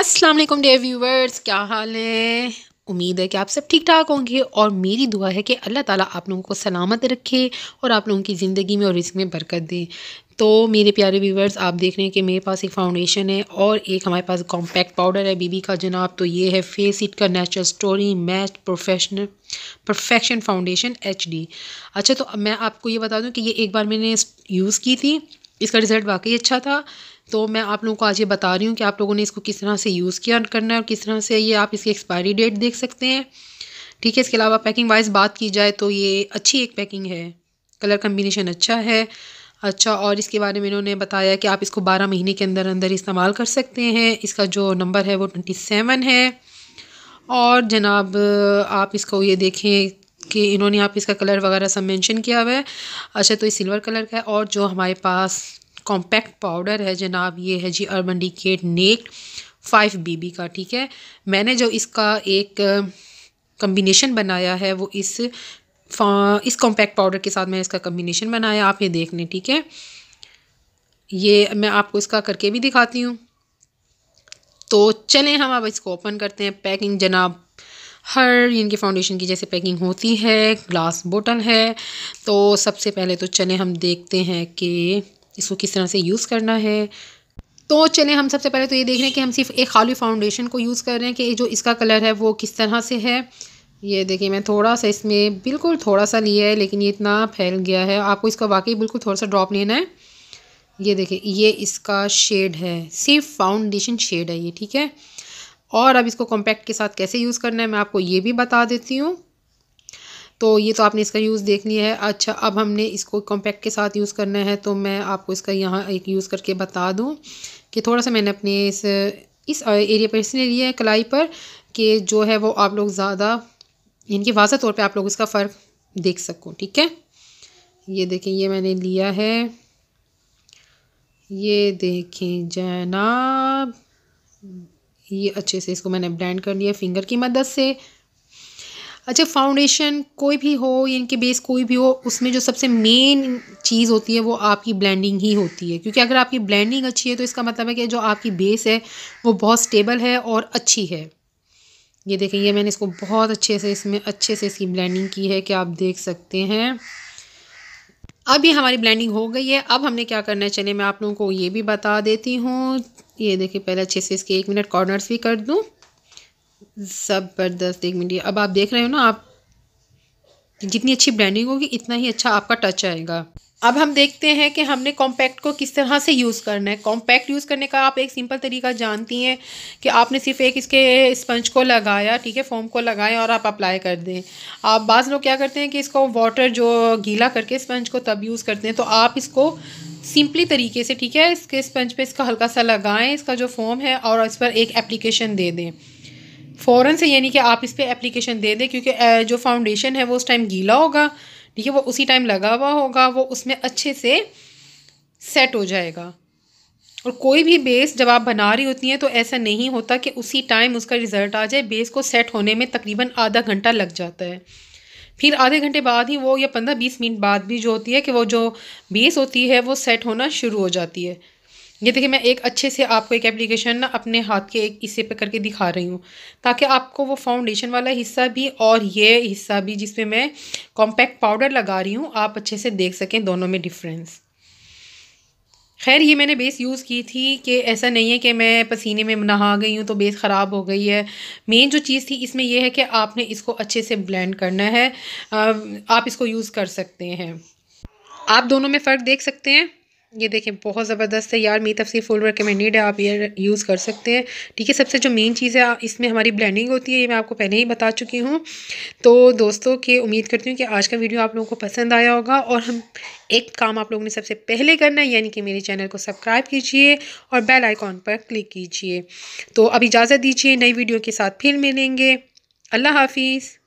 अस्सलाम वालेकुम day viewers क्या हाल है उम्मीद है कि आप सब ठीक ठाक होंगे और मेरी दुआ है कि अल्लाह ताला आप लोगों को सलामत रखे और आप लोगों की ज़िंदगी में और रिस्क में बरकत दें तो मेरे प्यारे व्यूवर्स आप देख रहे हैं कि मेरे पास एक फ़ाउंडेशन है और एक हमारे पास कॉम्पैक्ट पाउडर है बीबी का जनाब तो ये है फेस इट का natural story match professional perfection foundation एच अच्छा तो मैं आपको ये बता दूँ कि ये एक बार मैंने यूज़ की थी इसका रिज़ल्ट वाकई अच्छा था तो मैं आप लोगों को आज ये बता रही हूँ कि आप लोगों ने इसको किस तरह से यूज़ किया करना है और किस तरह से ये आप इसकी एक्सपायरी डेट देख सकते हैं ठीक है इसके अलावा पैकिंग वाइज बात की जाए तो ये अच्छी एक पैकिंग है कलर कम्बिनेशन अच्छा है अच्छा और इसके बारे में इन्होंने बताया कि आप इसको बारह महीने के अंदर अंदर इस्तेमाल कर सकते हैं इसका जो नंबर है वो ट्वेंटी सेवन है और जनाब आप इसको ये देखें कि इन्होंने आप इसका कलर वगैरह सब मेंशन किया हुआ है अच्छा तो ये सिल्वर कलर का है और जो हमारे पास कॉम्पैक्ट पाउडर है जनाब ये है जी अर्बन डिकेट नेक फाइव बीबी का ठीक है मैंने जो इसका एक कम्बिनेशन बनाया है वो इस इस कॉम्पैक्ट पाउडर के साथ मैंने इसका कम्बिनेशन बनाया आप ये देख लें ठीक है ये मैं आपको इसका करके भी दिखाती हूँ तो चलें हम अब इसको ओपन करते हैं पैकिंग जनाब हर इनकी फाउंडेशन की जैसे पैकिंग होती है ग्लास बोतल है तो सबसे पहले तो चलें हम देखते हैं कि इसको किस तरह से यूज़ करना है तो चलें हम सबसे पहले तो ये देख रहे हैं कि हम सिर्फ एक खाली फाउंडेशन को यूज़ कर रहे हैं कि जो इसका कलर है वो किस तरह से है ये देखिए मैं थोड़ा सा इसमें बिल्कुल थोड़ा सा लिया है लेकिन ये इतना फैल गया है आपको इसका वाकई बिल्कुल थोड़ा सा ड्रॉप लेना है ये देखिए ये इसका शेड है सिर्फ फाउंडेशन शेड है ये ठीक है और अब इसको कॉम्पैक्ट के साथ कैसे यूज़ करना है मैं आपको ये भी बता देती हूँ तो ये तो आपने इसका यूज़ देख लिया है अच्छा अब हमने इसको कॉम्पैक्ट के साथ यूज़ करना है तो मैं आपको इसका यहाँ एक यूज़ करके बता दूँ कि थोड़ा सा मैंने अपने इस इस एरिया पर इसलिए लिया है कलाई पर कि जो है वो आप लोग ज़्यादा कि वाजह तौर पे आप लोग इसका फ़र्क देख सको ठीक है ये देखें ये मैंने लिया है ये देखें जनाब ये अच्छे से इसको मैंने ब्लेंड कर लिया फिंगर की मदद से अच्छा फाउंडेशन कोई भी हो इनके बेस कोई भी हो उसमें जो सबसे मेन चीज़ होती है वो आपकी ब्लेंडिंग ही होती है क्योंकि अगर आपकी ब्लेंडिंग अच्छी है तो इसका मतलब है कि जो आपकी बेस है वो बहुत स्टेबल है और अच्छी है ये देखें ये मैंने इसको बहुत अच्छे से इसमें अच्छे से इसकी ब्लैंडिंग की है कि आप देख सकते हैं अब ये हमारी ब्लैंडिंग हो गई है अब हमने क्या करना है चले मैं आप लोगों को ये भी बता देती हूँ ये देखिए पहले अच्छे से इसके एक मिनट कॉर्नर्स भी कर दूँ ज़बरदस्त एक मिनट अब आप देख रहे हो ना आप जितनी अच्छी ब्रांडिंग होगी इतना ही अच्छा आपका टच आएगा अब हम देखते हैं कि हमने कॉम्पैक्ट को किस तरह से यूज़ करना है कॉम्पैक्ट यूज़ करने का आप एक सिंपल तरीका जानती हैं कि आपने सिर्फ एक इसके स्पंज को लगाया ठीक है फोम को लगाया और आप अप्लाई कर दें आप बाज़ लोग क्या करते हैं कि इसको वाटर जो गीला करके स्पंज को तब यूज़ करते हैं तो आप इसको सिंपली तरीके से ठीक है इसके स्पंज पर इसका हल्का सा लगाएं इसका जो फॉम है और इस पर एक एप्लीकेशन दे दें फ़ौरन से यानी कि आप इस पर एप्लीकेशन दे दें क्योंकि जो फाउंडेशन है वो उस टाइम गीला होगा ठीक है वो उसी टाइम लगा हुआ होगा वो उसमें अच्छे से सेट हो जाएगा और कोई भी बेस जब आप बना रही होती हैं तो ऐसा नहीं होता कि उसी टाइम उसका रिज़ल्ट आ जाए बेस को सेट होने में तकरीबन आधा घंटा लग जाता है फिर आधे घंटे बाद ही वो या पंद्रह बीस मिनट बाद भी जो होती है कि वो जो बेस होती है वो सेट होना शुरू हो जाती है ये देखिए मैं एक अच्छे से आपको एक एप्लीकेशन ना अपने हाथ के एक हिस्से पे करके दिखा रही हूँ ताकि आपको वो फाउंडेशन वाला हिस्सा भी और ये हिस्सा भी जिसमें मैं कॉम्पैक्ट पाउडर लगा रही हूँ आप अच्छे से देख सकें दोनों में डिफरेंस खैर ये मैंने बेस यूज़ की थी कि ऐसा नहीं है कि मैं पसीने में नहा गई हूँ तो बेस ख़राब हो गई है मेन जो चीज़ थी इसमें यह है कि आपने इसको अच्छे से ब्लेंड करना है आप इसको यूज़ कर सकते हैं आप दोनों में फ़र्क देख सकते हैं ये देखें बहुत ज़बरदस्त है यार मेरी तफसी फुल रिकमेंडेड है आप ये यूज़ कर सकते हैं ठीक है सबसे जो मेन चीज़ है इसमें हमारी ब्लेंडिंग होती है ये मैं आपको पहले ही बता चुकी हूँ तो दोस्तों के उम्मीद करती हूँ कि आज का वीडियो आप लोगों को पसंद आया होगा और हम एक काम आप लोगों ने सबसे पहले करना है यानी कि मेरे चैनल को सब्सक्राइब कीजिए और बेल आइकॉन पर क्लिक कीजिए तो अब इजाज़त दीजिए नई वीडियो के साथ फिर मिलेंगे अल्लाह हाफिज़